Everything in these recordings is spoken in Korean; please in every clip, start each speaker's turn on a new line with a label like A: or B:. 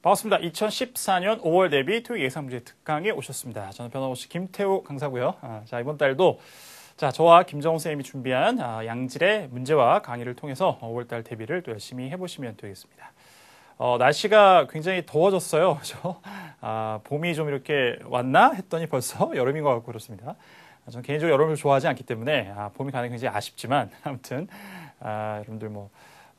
A: 반갑습니다. 2014년 5월 대비 토익 예상 문제 특강에 오셨습니다. 저는 변호없이김태우 강사고요. 아, 자 이번 달도 자 저와 김정호 선생님이 준비한 아, 양질의 문제와 강의를 통해서 5월달 대비를 또 열심히 해보시면 되겠습니다. 어, 날씨가 굉장히 더워졌어요. 그 아, 봄이 좀 이렇게 왔나 했더니 벌써 여름인 것 같고 그렇습니다. 아, 저는 개인적으로 여름을 좋아하지 않기 때문에 아, 봄이 가는 게 굉장히 아쉽지만 아무튼 아, 여러분들 뭐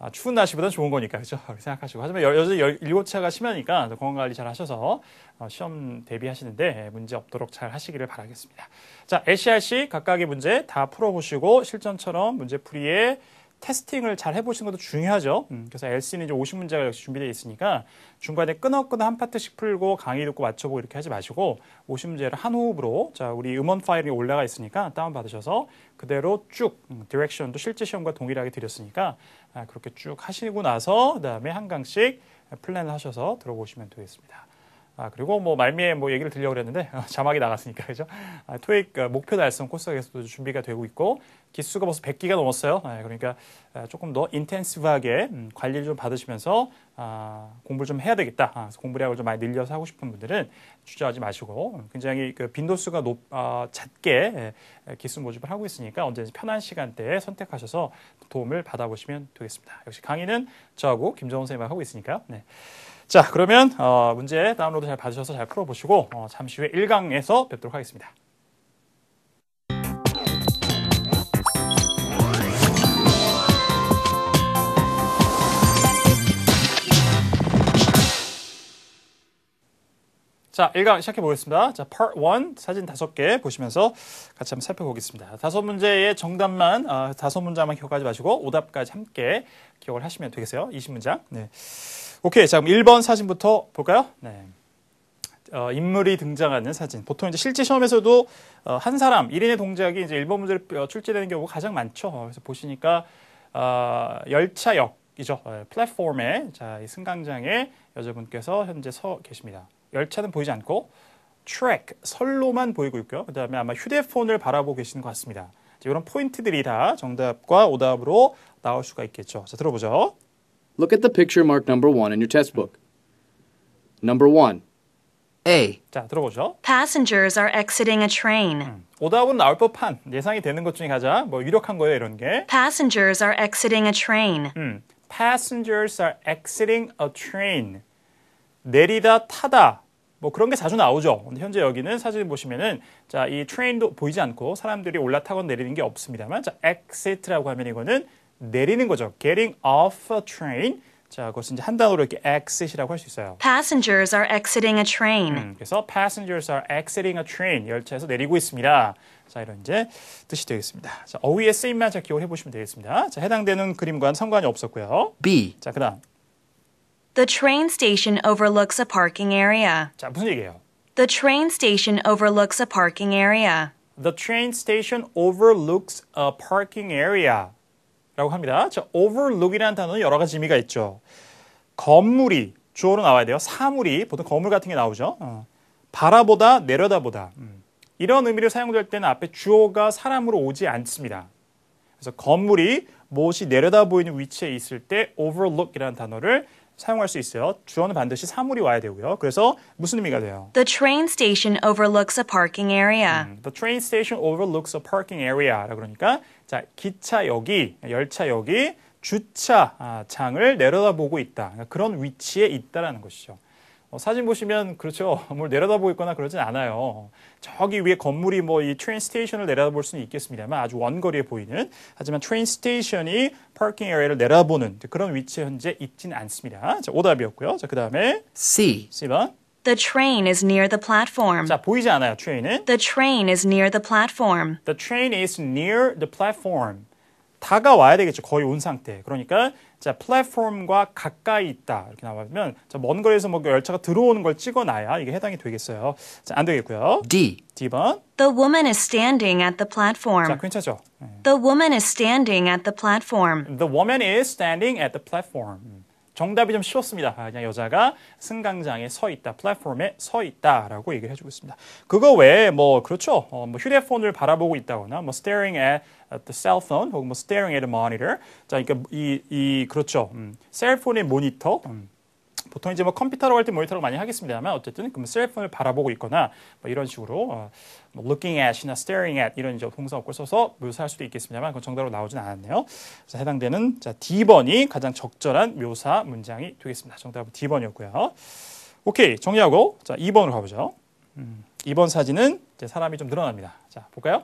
A: 아, 추운 날씨보다 좋은 거니까 그렇죠 그렇게 생각하시고 하지만 여전히 1곱 차가 심하니까 건강관리 잘 하셔서 어, 시험 대비하시는데 문제 없도록 잘 하시기를 바라겠습니다 자 ACRC 각각의 문제 다 풀어보시고 실전처럼 문제풀이에 테스팅을 잘 해보시는 것도 중요하죠. 음. 그래서 LC는 이제 50문제가 역시 준비되어 있으니까 중간에 끊어끊어 한 파트씩 풀고 강의 듣고 맞춰보고 이렇게 하지 마시고 50문제를 한 호흡으로 자 우리 음원 파일이 올라가 있으니까 다운받으셔서 그대로 쭉 음, 디렉션도 실제 시험과 동일하게 드렸으니까 아, 그렇게 쭉 하시고 나서 그다음에 한 강씩 플랜을 하셔서 들어보시면 되겠습니다. 아, 그리고 뭐 말미에 뭐 얘기를 들려고 그랬는데 아, 자막이 나갔으니까 그죠? 아, 토익 어, 목표 달성 코스에서도 준비가 되고 있고 기수가 벌써 100기가 넘었어요. 아, 그러니까 아, 조금 더인텐스브하게 음, 관리를 좀 받으시면서 아, 공부를 좀 해야 되겠다. 아, 공부량을 좀 많이 늘려서 하고 싶은 분들은 주저하지 마시고 음, 굉장히 그 빈도수가 높, 아, 작게 예, 예, 기수 모집을 하고 있으니까 언제든지 편한 시간대에 선택하셔서 도움을 받아보시면 되겠습니다. 역시 강의는 저하고 김정훈 선생님하고 하고 있으니까. 네. 자, 그러면 어, 문제 다운로드 잘 받으셔서 잘 풀어보시고 어, 잠시 후에 1강에서 뵙도록 하겠습니다. 자, 1강 시작해 보겠습니다. 자, Part 1 사진 5개 보시면서 같이 한번 살펴보겠습니다. 다섯 문제의 정답만, 아, 다섯 문장만 기억하지 마시고 오답까지 함께 기억을 하시면 되겠어요. 20문장. 네. 오케이. 자, 그럼 1번 사진부터 볼까요? 네. 어, 인물이 등장하는 사진. 보통 이제 실제 시험에서도 어, 한 사람, 1인의 동작이 이제 1번 문제를 출제되는 경우가 가장 많죠. 어, 그래서 보시니까, 어, 열차역이죠. 플랫폼에, 어, 자, 이 승강장에 여자분께서 현재 서 계십니다. 열차는 보이지 않고, 트랙, 선로만 보이고 있고요. 그 다음에 아마 휴대폰을 바라보고 계시는 것 같습니다. 이런 포인트들이 다 정답과 오답으로 나올 수가 있겠죠. 자, 들어보죠. Look at the picture
B: marked number one in your textbook. Number one. A.
A: 자, 들어보죠. Passengers are exiting a train. 오답은 나올 법한 예상이 되는 것 중에 가장 뭐 유력한 거예요, 이런 게. Passengers are exiting a train. 음. Passengers are exiting a train. 내리다 타다 뭐 그런 게 자주 나오죠. 근데 현재 여기는 사진 보시면은 자, 이 트레인도 보이지 않고 사람들이 올라타건 내리는 게 없습니다만 자, exit라고 하면 이거는 내리는 거죠. getting off a train. 자, 그것은 이제 한 단어로 이렇게 exit이라고 할 있어요. Passengers are exiting a train. 음, 그래서 passengers are exiting a train. 열차에서 내리고 있습니다. 자, 이런 이제 뜻이 되겠습니다. 자, 어휘의 쓰임만 잘 기억해 보시면 되겠습니다. 자, 해당되는 그림과는 상관이 없었고요. B. 자, 그다음.
B: The train station overlooks a parking area. 자, 무슨 얘기예요? The train station overlooks a parking area.
A: The train station overlooks a parking area. 라고 합니다. 자, overlook이라는 단어는 여러 가지 의미가 있죠. 건물이 주어로 나와야 돼요. 사물이 보통 건물 같은 게 나오죠. 어. 바라보다 내려다보다 음. 이런 의미로 사용될 때는 앞에 주어가 사람으로 오지 않습니다. 그래서 건물이 무엇이 내려다 보이는 위치에 있을 때 overlook이라는 단어를 사용할 수 있어요. 주어는 반드시 사물이 와야 되고요. 그래서 무슨 의미가 돼요? The train station
B: overlooks a parking area. 음,
A: the train station overlooks a parking a r e a 그러니까 자, 기차역이, 열차역이 주차장을 내려다보고 있다. 그런 위치에 있다라는 것이죠. 어, 사진 보시면 그렇죠. 뭘 내려다보고 있거나 그러진 않아요. 저기 위에 건물이 뭐 이 트레인 스테이션을 내려다볼 수는 있겠습니다만 아주 원거리에 보이는 하지만 트레인 스테이션이 파킹 에어를 내려다보는 그런 위치에 현재 있지는 않습니다. 자, 오답이었고요. 자, 그다음에 C. C번.
B: The train is near the platform.
A: 자, 보이잖아요, 않아요, train은? The train is near the platform. The train is near the platform. 다가와야 되겠죠. 거의 온 상태. 그러니까 자, 플랫폼과 가까이 있다. 이렇게 나오면 자, 먼 거리에서 뭐 열차가 들어오는 걸 찍어놔야 이게 해당이 되겠어요. 자, 안 되겠고요. D. D번. The woman is standing at the platform. 자, 괜찮죠? The woman is standing at the platform. The woman is standing at the platform. 정답이 좀 쉬웠습니다. 아, 그냥 여자가 승강장에 서 있다, 플랫폼에 서 있다라고 얘기를 해주고 있습니다. 그거 외에 뭐 그렇죠. 어, 뭐 휴대폰을 바라보고 있다거나 뭐 staring at the cell phone 혹은 뭐 staring at a monitor. 자, 그러니까 이, 이 그렇죠. 음, 셀폰의 모니터. 음. 보통 이제 뭐 컴퓨터로 할때 모니터로 많이 하겠습니다만 어쨌든 그럼 셀폰을 바라보고 있거나 뭐 이런 식으로 어, 뭐 looking at이나 staring at 이런 이제 동사어구를 써서 묘사할 수도 있겠습니다만 그건 정답으로 나오진 않았네요. 그래서 해당되는 자 D번이 가장 적절한 묘사 문장이 되겠습니다. 정답은 D번이었고요. 오케이 정리하고 자 2번으로 가보죠. 음, 2번 사진은 이제 사람이 좀 늘어납니다. 자 볼까요?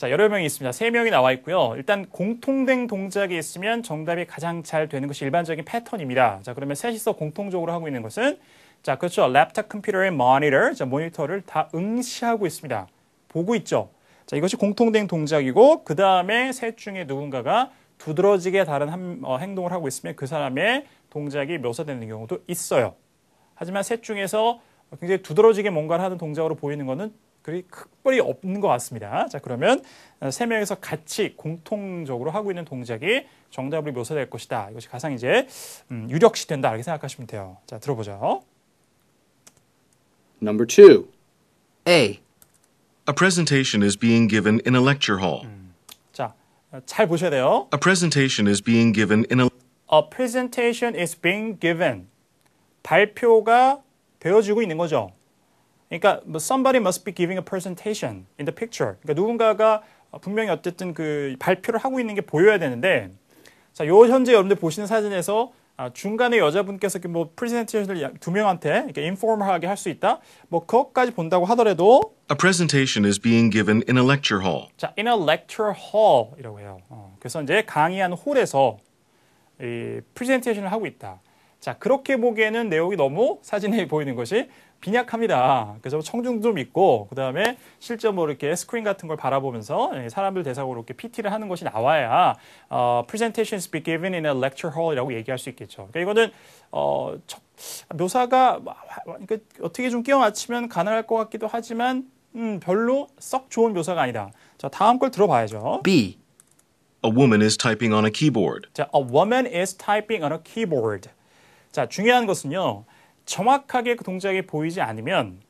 A: 자, 여러 명이 있습니다. 세 명이 나와 있고요. 일단 공통된 동작이 있으면 정답이 가장 잘 되는 것이 일반적인 패턴입니다. 자, 그러면 셋이서 공통적으로 하고 있는 것은 자, 그렇죠. 랩탑 컴퓨터의 모니터, 자, 모니터를 다 응시하고 있습니다. 보고 있죠. 자, 이것이 공통된 동작이고 그 다음에 셋 중에 누군가가 두드러지게 다른 한, 어, 행동을 하고 있으면 그 사람의 동작이 묘사되는 경우도 있어요. 하지만 셋 중에서 굉장히 두드러지게 뭔가를 하는 동작으로 보이는 것은 그리 특별히 없는 것 같습니다. 자 그러면 세 명에서 같이 공통적으로 하고 있는 동작이 정답으로 묘사될 것이다. 이것이 가장 이제 유력시 된다 이렇게 생각하시면 돼요. 자 들어보죠.
C: Number two, A. A presentation is being given in a lecture hall. 음. 자, 잘 보셔야 돼요. A presentation is being given in a
A: A presentation is being given. 발표가 되어지고 있는 거죠. 그러니까 뭐 somebody must be giving a presentation in the picture. 그러니까 누군가가 분명히 어쨌든 그 발표를 하고 있는 게 보여야 되는데 자, 요 현재 여러분들 보시는 사진에서 아, 중간에 여자분께서 뭐 프레젠테이션을 두 명한테 이렇게 인포멀하게 할 수 있다. 뭐 그것까지 본다고 하더라도
C: A presentation is being given in a lecture hall.
A: 자, in a lecture hall이라고 해요. 어, 그래서 이제 강의한 홀에서 이 프레젠테이션을 하고 있다. 자, 그렇게 보기에는 내용이 너무 사진에 보이는 것이 빈약합니다. 그래서 청중 도 있고 그다음에 실제 뭐 이렇게 스크린 같은 걸 바라보면서 예, 사람들 대상으로 이렇게 PT를 하는 것이 나와야 어, presentations be given in a lecture hall이라고 얘기할 수 있겠죠. 그러니까 이거는 어, 묘사가 뭐, 그러니까 어떻게 좀 끼워 맞추면 가능할 것 같기도 하지만 음, 별로 썩 좋은 묘사가 아니다. 자, 다음 걸 들어봐야죠. B.
C: A woman is typing on a keyboard.
A: 자, a woman is typing on a keyboard. 자, 중요한 것은요. 정확하게 그 동작이 보이지 않으면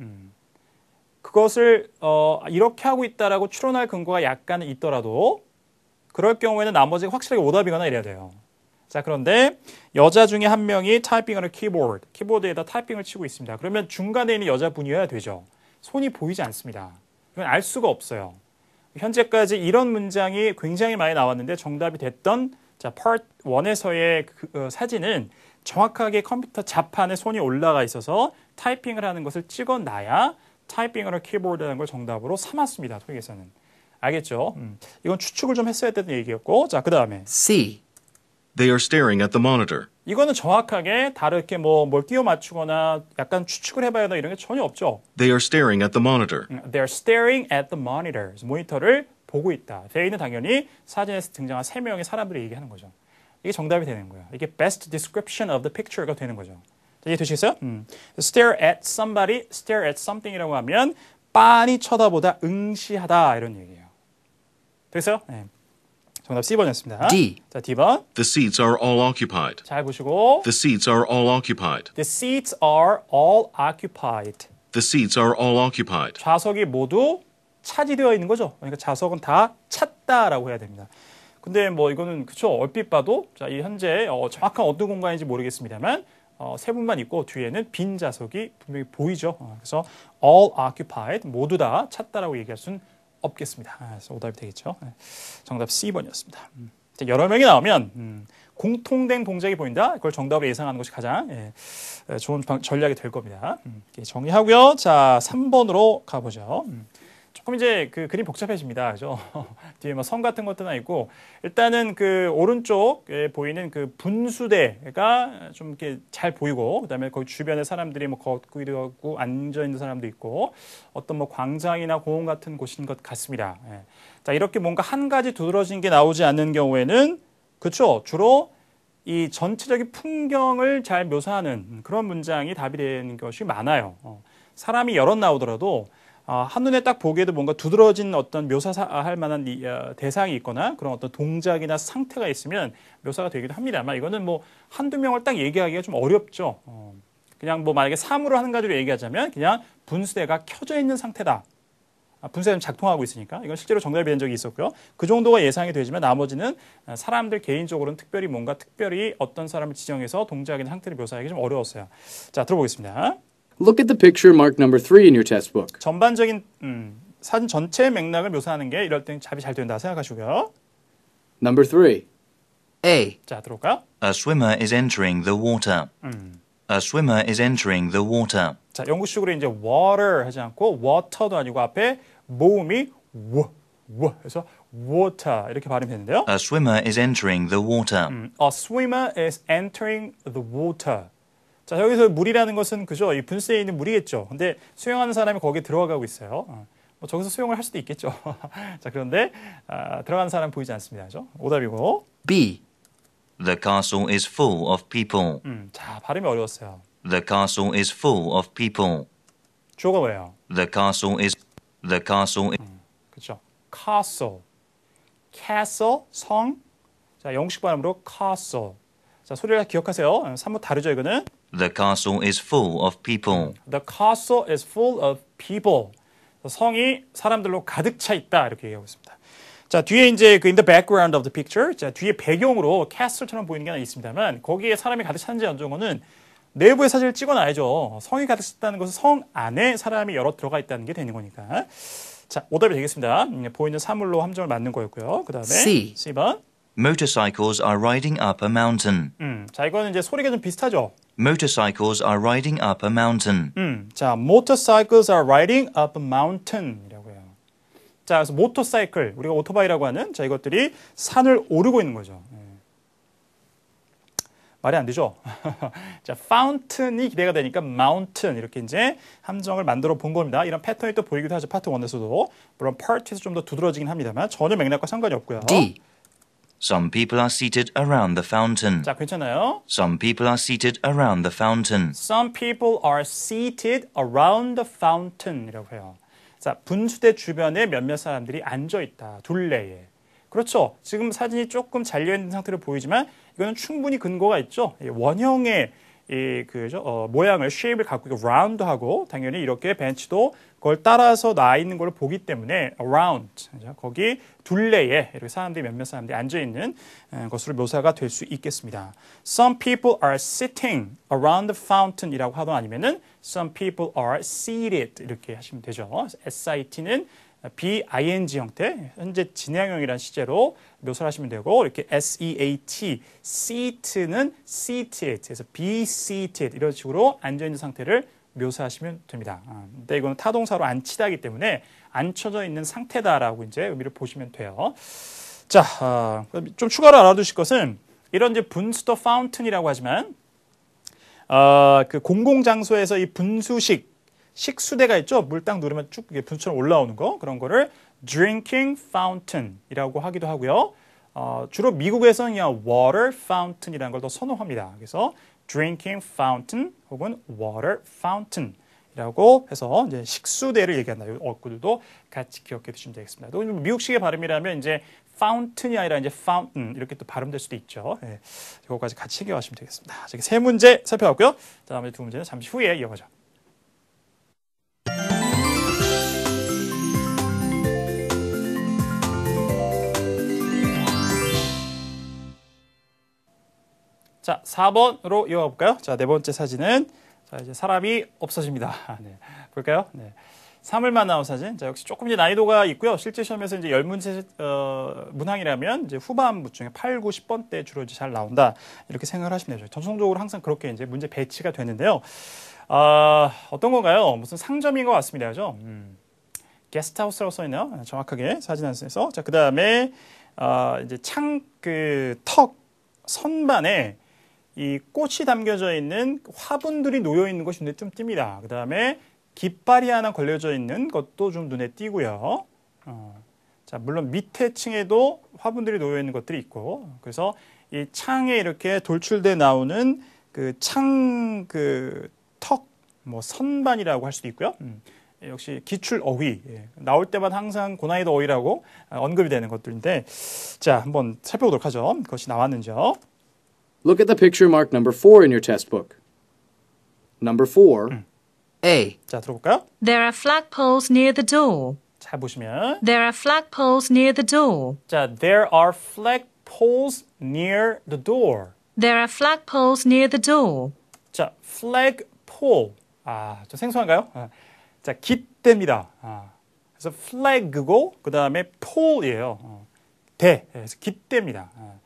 A: 음, 그것을 어, 이렇게 하고 있다라고 추론할 근거가 약간 있더라도 그럴 경우에는 나머지가 확실하게 오답이거나 이래야 돼요. 자 그런데 여자 중에 한 명이 타이핑하는 키보드, 키보드에다 타이핑을 치고 있습니다. 그러면 중간에 있는 여자분이어야 되죠. 손이 보이지 않습니다. 이건 알 수가 없어요. 현재까지 이런 문장이 굉장히 많이 나왔는데 정답이 됐던 자 파트 1에서의 그, 어, 사진은 정확하게 컴퓨터 자판에 손이 올라가 있어서 타이핑을 하는 것을 찍어놔야 타이핑으로 키보드라는 걸 정답으로 삼았습니다. 토익에서는. 알겠죠? 음. 이건 추측을 좀 했어야 되는 얘기였고 자, 그 다음에 C.
C: They are staring at the monitor.
A: 이거는 정확하게 다르게 뭐뭘 끼워 맞추거나 약간 추측을 해봐야 되 이런 게 전혀 없죠.
C: They are staring at the monitor. 음,
A: they are staring at the monitor. 모니터를 보고 있다. They는 당연히 사진에서 등장한 세 명의 사람들을 얘기하는 거죠. 이게 정답이 되는 거야. 이게 best description of the picture가 되는 거죠. 이해 되시겠어요? 음. stare at somebody, stare at something이라고 하면 빤히 쳐다보다 응시하다 이런 얘기예요. 됐어요? 네. 정답 C번이었습니다. D. 자, D번.
C: The seats are all occupied.
A: 잘 보시고.
C: The seats are all occupied.
A: The seats are all occupied.
C: The seats are all occupied.
A: 좌석이 모두 차지되어 있는 거죠. 그러니까 좌석은 다 찼다라고 해야 됩니다. 근데 뭐 이거는 그쵸 얼핏 봐도 자, 이 현재 어, 정확한 어떤 공간인지 모르겠습니다만 어, 세 분만 있고 뒤에는 빈 좌석이 분명히 보이죠. 어, 그래서 all occupied 모두 다 찼다라고 얘기할 수는 없겠습니다. 아, 그래서 오답이 되겠죠. 네. 정답 C번이었습니다. 음. 자, 여러 명이 나오면 음, 공통된 동작이 보인다. 그걸 정답을 예상하는 것이 가장 예, 좋은 방, 전략이 될 겁니다. 음. 정리하고요. 자, 3번으로 가보죠. 음. 조금 이제 그 그림 복잡해집니다. 그죠? 뒤에 뭐성 같은 것도 나 있고 일단은 그 오른쪽에 보이는 그 분수대가 좀 이렇게 잘 보이고 그다음에 거기 주변에 사람들이 뭐 걷고 이러고 앉아 있는 사람도 있고 어떤 뭐 광장이나 공원 같은 곳인 것 같습니다. 예. 자, 이렇게 뭔가 한 가지 두드러진 게 나오지 않는 경우에는 그쵸 주로 이 전체적인 풍경을 잘 묘사하는 그런 문장이 답이 되는 것이 많아요. 어. 사람이 여럿 나오더라도 어, 한눈에 딱 보기에도 뭔가 두드러진 어떤 묘사할 만한 이, 어, 대상이 있거나 그런 어떤 동작이나 상태가 있으면 묘사가 되기도 합니다만 이거는 뭐 한두 명을 딱 얘기하기가 좀 어렵죠. 어, 그냥 뭐 만약에 사물을 하는 가지로 얘기하자면 그냥 분쇄가 켜져 있는 상태다. 아, 분쇄는 작동하고 있으니까 이건 실제로 정답이 된 적이 있었고요. 그 정도가 예상이 되지만 나머지는 아, 사람들 개인적으로는 특별히 뭔가 특별히 어떤 사람을 지정해서 동작이나 상태를 묘사하기 좀 어려웠어요. 자 들어보겠습니다. Look at the picture Mark number 3 in your test book. 전반적인 음, 사진 전체 맥락을 묘사하는 게 이럴 땐 잡이 잘 된다 생각하시고요.
D: Number 3.
A: A. 자, 들어올까요?
D: A swimmer is entering the water. 음. A swimmer is entering the water.
A: 자, 영국식으로 이제 water 하지 않고 water도 아니고 앞에 모음이 w w 해서 water 이렇게 발음했는데요.
D: A swimmer is entering the water. 음,
A: a swimmer is entering the water. 자, 여기서 물이라는 것은 그죠? 이 분수에 있는 물이겠죠. 근데 수영하는 사람이 거기에 들어가고 있어요. 어. 뭐 저기서 수영을 할 수도 있겠죠. 자, 그런데 아, 들어가는 사람 보이지 않습니다. 그죠?
D: 오답이고. B. The castle is full of people.
A: 음, 자, 발음이 어려웠어요.
D: The castle is full of people. 주어가 뭐예요? The castle is the castle. 음,
A: 그렇죠. castle. castle 성. 자, 영식 발음으로 castle. 자, 소리를 기억하세요. 사뭇 어, 다르죠, 이거는.
D: The castle is full of people.
A: The castle is full of people. 성이 사람들로 가득 차 있다 이렇게 얘기하고 있습니다. 자 뒤에 이제 그 in the background of the picture, 자 뒤에 배경으로 castle처럼 보이는 게 하나 있습니다만 거기에 사람이 가득 찬지 안 정도는 내부의 사진을 찍어놔야죠. 성이 가득 찼다는 것은 성 안에 사람이 여러 들어가 있다는 게 되는 거니까. 자 오답이 되겠습니다. 음, 보이는 사물로 함정을 맞는 거였고요. 그 다음에 C. C번.
D: Motorcycles are riding up a mountain.
A: 음, 자 이거는 이제 소리가 좀 비슷하죠.
D: Motorcycles are riding up a mountain.
A: 음, 자 motorcycles are riding up a mountain이라고 해요. 자 그래서 모터사이클 우리가 오토바이라고 하는 자 이것들이 산을 오르고 있는 거죠. 예. 말이 안 되죠. 자, fountain이 기대가 되니까 mountain 이렇게 이제 함정을 만들어 본 겁니다. 이런 패턴이 또 보이기도 하죠. 파트 1에서도. 물론 파트에서 좀 더 두드러지긴 합니다만 전혀 맥락과 상관이 없고요.
D: D. Some people are seated around the fountain. 자, 괜찮아요? Some people are seated around the fountain.
A: Some people are seated around the fountain이라고 해요. 자, 분수대 주변에 몇몇 사람들이 앉아 있다. 둘레에. 그렇죠. 지금 사진이 조금 잘려 있는 상태로 보이지만 이거는 충분히 근거가 있죠. 원형의 이그죠 어, 모양을 shape를 갖고 있고 round하고 당연히 이렇게 벤치도 그걸 따라서 나 있는 걸 보기 때문에 around 거기 둘레에 이렇게 사람들이 몇몇 사람들이 앉아 있는 것으로 묘사가 될 수 있겠습니다. Some people are sitting around the fountain이라고 하던 아니면은 some people are seated 이렇게 하시면 되죠. S I T는 BING 형태, 현재 진행형이라는 시제로 묘사를 하시면 되고 이렇게 SEAT, seat는 seated, 그래서 be seated 이런 식으로 앉아있는 상태를 묘사하시면 됩니다. 아, 근데 이거는 타동사로 앉히다기 때문에 앉혀져 있는 상태다라고 이제 의미를 보시면 돼요. 자, 아, 좀 추가로 알아두실 것은 이런 이제 분수도 파운튼이라고 하지만 어, 그 공공장소에서 이 분수식 식수대가 있죠. 물 딱 누르면 쭉 분처럼 올라오는 거 그런 거를 drinking fountain이라고 하기도 하고요. 어, 주로 미국에서는 그냥 water fountain이라는 걸 더 선호합니다. 그래서 drinking fountain 혹은 water fountain 이라고 해서 이제 식수대를 얘기한다. 이 어구들도 같이 기억해 두시면 되겠습니다. 또 미국식의 발음이라면 이제 fountain이 아니라 이제 fountain 이렇게 또 발음될 수도 있죠. 예. 이거까지 같이 기억하시면 되겠습니다. 자, 이렇게 세 문제 살펴봤고요. 자, 음머지두 문제는 잠시 후에 이어가죠. 자, 4번으로 이어가 볼까요? 자, 네 번째 사진은 자, 이제 사람이 없어집니다. 아, 네. 볼까요? 네. 사물만 나온 사진. 자, 역시 조금 이제 난이도가 있고요. 실제 시험에서 이제 열 문제 어, 문항이라면 이제 후반부 중에 8, 9, 10번 대 주로 이제 잘 나온다. 이렇게 생각을 하시면 되죠. 전통적으로 항상 그렇게 이제 문제 배치가 되는데요. 아, 어떤 건가요? 무슨 상점인 것 같습니다. 그죠? 음. 게스트하우스라고 써있네요. 네, 정확하게 사진 안에서. 자, 그 다음에, 아, 이제 창, 그, 턱, 선반에 이 꽃이 담겨져 있는 화분들이 놓여 있는 것이 눈에 좀 띕니다. 그 다음에 깃발이 하나 걸려져 있는 것도 좀 눈에 띄고요. 어. 자, 물론 밑에 층에도 화분들이 놓여 있는 것들이 있고, 그래서 이 창에 이렇게 돌출돼 나오는 그 창, 그 턱, 뭐 선반이라고 할 수도 있고요. 음. 역시 기출 어휘 예. 나올 때마다 항상 고난이도 어휘라고 아, 언급이 되는 것들인데 자 한번 살펴보도록 하죠 그것이 나왔는지요. Look at the picture mark number 4 in your test book. Number 4. Hmm. A. 자, 들어볼까요? There are
B: flagpoles near the door.
A: 잘 보시면 There are flagpoles near the door. 자, there are flagpoles near the door. There are flagpoles near the door. 자, flagpole. 아, 저 생소한가요? 아, 자, 깃대입니다. 아, 그래서 flag고 그 다음에 pole이에요. 어, 대. 그래서 깃대입니다. 아.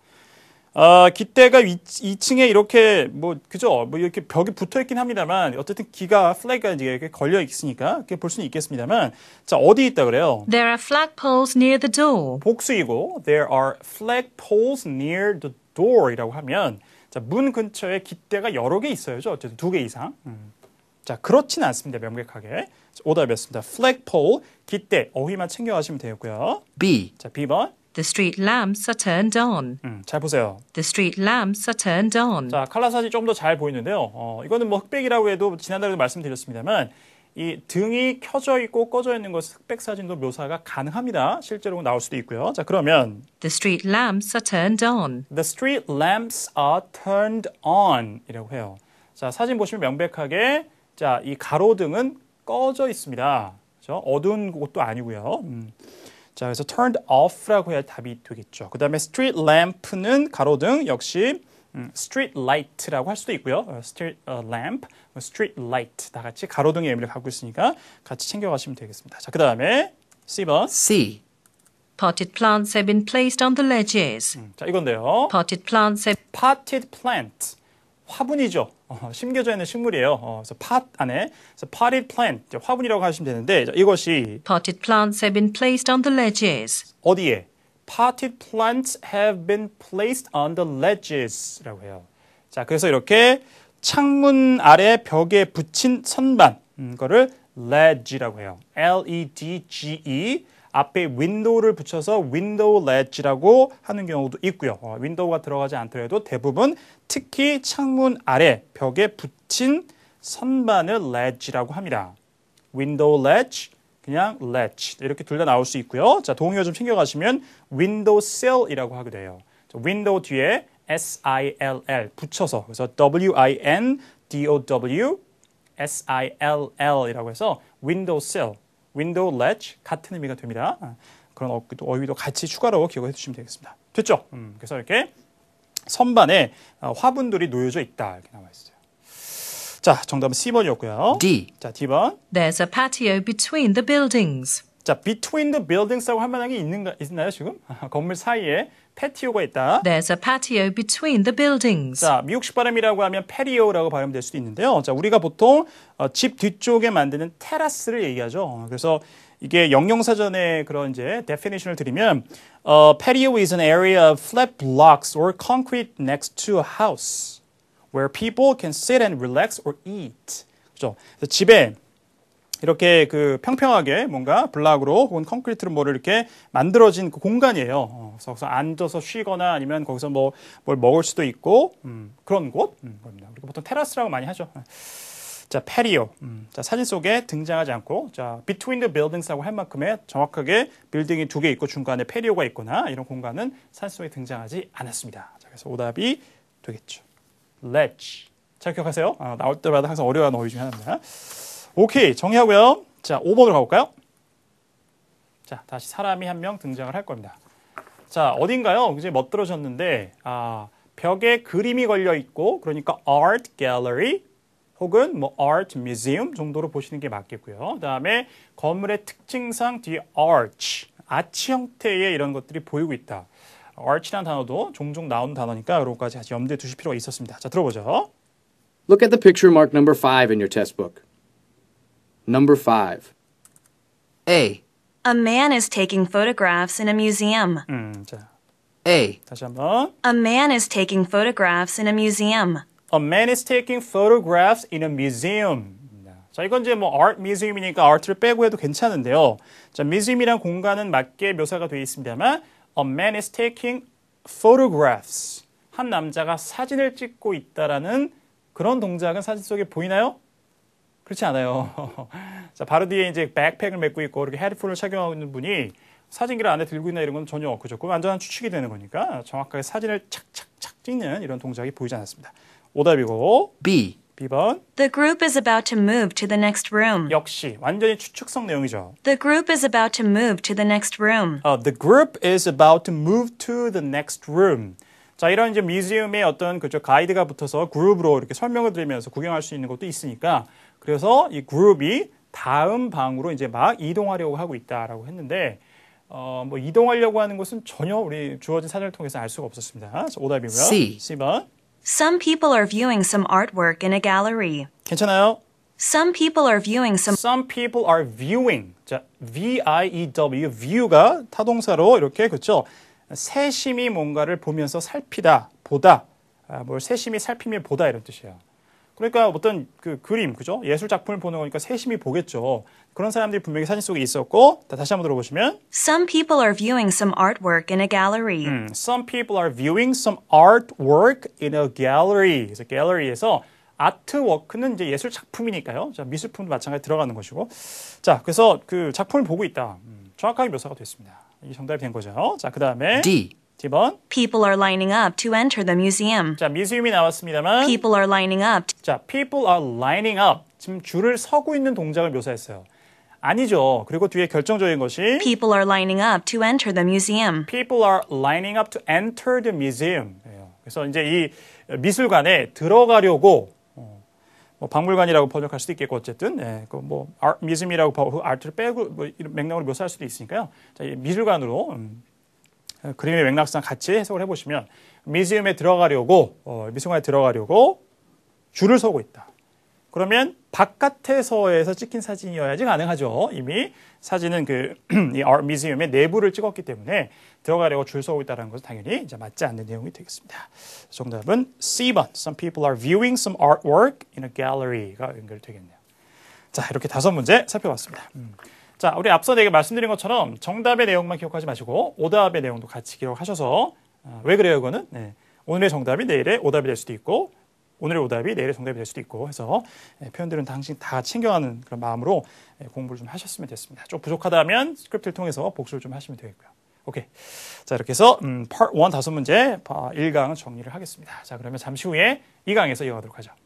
A: 아, 기대가 2, 2층에 이렇게 뭐 그죠? 뭐 이렇게 벽에 붙어 있긴 합니다만 어쨌든 기가 플래그가 이렇게 제이 걸려 있으니까 그렇게 볼 수는 있겠습니다만 자, 어디 있다 그래요? There are flagpoles near the door. 복수이고 there are flagpoles near the door이라고 하면 자, 문 근처에 깃대가 여러 개 있어야죠. 어쨌든 두 개 이상. 음. 자, 그렇진 않습니다. 명백하게. 오답이었습니다. flagpole 깃대 어휘만 챙겨 가시면 되고요. B. 자, B번. The street lamps are turned on. 음, 잘 보세요. The street lamps are turned on. 자, 칼라 사진 좀더 잘 보이는데요. 어, 이거는 뭐 흑백이라고 해도 지난달에도 말씀드렸습니다만 이 등이 켜져 있고 꺼져 있는 것 흑백 사진도 묘사가 가능합니다. 실제로 나올 수도 있고요. 자, 그러면 The street lamps are turned on. The street lamps are turned on 이라고 해요. 자, 사진 보시면 명백하게 자, 이 가로등은 꺼져 있습니다. 그죠? 어두운 곳도 아니고요. 음. 자, 그래서 turned off라고 해야 답이 되겠죠. 그 다음에 street lamp는 가로등 역시 음, street light라고 할 수도 있고요. street lamp, street light 다 같이 가로등의 의미를 갖고 있으니까 같이 챙겨가시면 되겠습니다. 자, 그 다음에 C번. C. Potted plants have been placed on the ledges. 자, 이건데요. Potted plants have... Potted plant. 화분이죠. 어, 심겨져 있는 식물이에요. 어, 그래서 pot 안에 그래서 potted plant 화분이라고 하시면 되는데 이것이 potted plants have been placed on the ledges. 어디에? potted plants have been placed on the ledges라고 해요. 자, 그래서 이렇게 창문 아래 벽에 붙인 선반 음, 거를 ledge라고 해요. L E D G E 앞에 윈도우를 붙여서 윈도우 레지라고 하는 경우도 있고요. 어, 윈도우가 들어가지 않더라도 대부분 특히 창문 아래 벽에 붙인 선반을 레지라고 합니다. 윈도우 레지 그냥 ledge 이렇게 둘 다 나올 수 있고요. 자 동의어 좀 챙겨가시면 윈도우 cell이라고 하게 돼요. 윈도우 뒤에 S-I-L-L 붙여서 그래서 W-I-N-D-O-W S-I-L-L이라고 해서 윈도우 셀 window latch 같은 의미가 됩니다. 그런 어휘도, 어휘도 같이 추가로 기억해 주시면 되겠습니다. 됐죠? 음, 그래서 이렇게 선반에 어, 화분들이 놓여져 있다 이렇게 나와 있어요. 자, 정답은 C번이었고요. D. 자, D번. There's a patio between the buildings. 자, between the buildings라고 할 만한 게 있는가 있나요, 지금? 건물 사이에 패티오가 있다. There's a patio between the buildings. 자, 미국식 발음이라고 하면 페리오라고 발음될 수도 있는데요. 자, 우리가 보통 어, 집 뒤쪽에 만드는 테라스를 얘기하죠. 그래서 이게 영영사전의 그런 이제 definition을 드리면 어, patio is an area of flat blocks or concrete next to a house where people can sit and relax or eat. 그죠? 집에 이렇게 그 평평하게 뭔가 블락으로 혹은 콘크리트로 뭐를 이렇게 만들어진 그 공간이에요. 어, 그래서 거기서 앉아서 쉬거나 아니면 거기서 뭐 뭘 먹을 수도 있고 음, 그런 곳 음, 겁니다. 그리고 보통 테라스라고 많이 하죠. 어. 자, 페리오. 음, 자, 사진 속에 등장하지 않고, 자, between the buildings라고 할 만큼의 정확하게 빌딩이 두 개 있고 중간에 페리오가 있거나 이런 공간은 사진 속에 등장하지 않았습니다. 자, 그래서 오답이 되겠죠. ledge. 잘 기억하세요. 아, 나올 때마다 항상 어려워하는 어휘 중 하나입니다. 오케이, 정리하고요. 자, 5번으로 가볼까요? 자, 다시 사람이 한 명 등장을 할 겁니다. 자, 어딘가요? 이제 멋들어졌는데, 아, 벽에 그림이 걸려 있고, 그러니까 art gallery 혹은 뭐 art museum 정도로 보시는 게 맞겠고요. 그 다음에 건물의 특징상 뒤에 arch, 아치 형태의 이런 것들이 보이고 있다. arch라는 단어도 종종 나온 단어니까 이런까지 염두에 두실 필요가 있었습니다. 자, 들어보죠.
B: Look at the picture m a r k number 5 in your test book. Number 5. A. A man is taking photographs in a museum. 음, 자. A. 다시 한번. A man is taking photographs in a museum. A man is
A: taking photographs in a museum. 자, 이건 이제 뭐 art museum이니까 art를 빼고 해도 괜찮은데요. 자, museum이란 공간은 맞게 묘사가 되어 있습니다만 a man is taking photographs. 한 남자가 사진을 찍고 있다라는 그런 동작은 사진 속에 보이나요? 그렇지 않아요. 자, 바로 뒤에 이제 백팩을 메고 있고 이렇게 헤드폰을 착용하고 있는 분이 사진기를 안에 들고 있나 이런 건 전혀 없고 좋고 완전한 추측이 되는 거니까 정확하게 사진을 착착착 찍는 이런 동작이 보이지 않았습니다. 오답이고 B. B번. The group is about to move to the next room. 역시 완전히 추측성 내용이죠. The group is about to move to the next room. 어, the group is about to move to the next room. 자, 이런 이제 뮤지엄의 어떤 그죠 가이드가 붙어서 그룹으로 이렇게 설명을 드리면서 구경할 수 있는 것도 있으니까 그래서 이 그룹이 다음 방으로 이제 막 이동하려고 하고 있다라고 했는데 어, 뭐 이동하려고 하는 것은 전혀 우리 주어진 사전을 통해서 알 수가 없었습니다. 오답이고요. C. C번.
B: Some people are viewing some
A: artwork in a gallery. 괜찮아요? Some people are viewing some. Some people are viewing. 자, V-I-E-W, view가 타동사로 이렇게 그렇죠. 세심히 뭔가를 보면서 살피다, 보다. 아, 뭘 뭐 세심히 살피며 보다 이런 뜻이에요. 그러니까 어떤 그 그림, 그죠? 예술 작품을 보는 거니까 세심히 보겠죠. 그런 사람들이 분명히 사진 속에 있었고, 다시 한번 들어보시면 Some people are viewing some artwork in a gallery. 음, some people are viewing some artwork in a gallery. 그래서 g a l l e r y 에서 아트워크는 이제 예술 작품이니까요. 자, 미술품도 마찬가지 들어가는 것이고. 자, 그래서 그 작품을 보고 있다. 음, 정확하게 묘사가 됐습니다. 이 정답이 된 거죠. 자, 그 다음에 D. 번 People are lining up to enter the museum. 자, 미수임이 나왔습니다만 People are lining up. 자, people are lining up. 지금 줄을 서고 있는 동작을 묘사했어요. 아니죠. 그리고 뒤에 결정적인 것이 People are lining up to enter the museum. People are lining up to enter the museum. 그래서 이제 이 미술관에 들어가려고 뭐 박물관이라고 번역할 수도 있겠고 어쨌든 예, 그뭐 art museum이라고 아트를 빼고 뭐 이런 맥락으로 묘사할 수도 있으니까요. 자, 미술관으로 음. 어, 그림의 맥락상 같이 해석을 해보시면 미지움에 들어가려고 어, 미술관에 들어가려고 줄을 서고 있다. 그러면 바깥에서에서 찍힌 사진이어야지 가능하죠. 이미 사진은 그이 아트 미지움의 내부를 찍었기 때문에 들어가려고 줄 서고 있다는 것은 당연히 이제 맞지 않는 내용이 되겠습니다. 정답은 C번. Some people are viewing some artwork in a gallery가 연결되겠네요. 자, 이렇게 다섯 문제 살펴봤습니다. 음. 자, 우리 앞서 내게 말씀드린 것처럼 정답의 내용만 기억하지 마시고 오답의 내용도 같이 기억하셔서 아, 왜 그래요, 이거는? 네. 오늘의 정답이 내일의 오답이 될 수도 있고 오늘의 오답이 내일의 정답이 될 수도 있고 해서 예, 표현들은 당신 다 챙겨가는 그런 마음으로 예, 공부를 좀 하셨으면 됐습니다. 좀 부족하다면 스크립트를 통해서 복수를 좀 하시면 되겠고요. 오케이. 자, 이렇게 해서 음, part 1 다섯 문제 1강 아, 정리를 하겠습니다. 자, 그러면 잠시 후에 2강에서 이어가도록 하죠.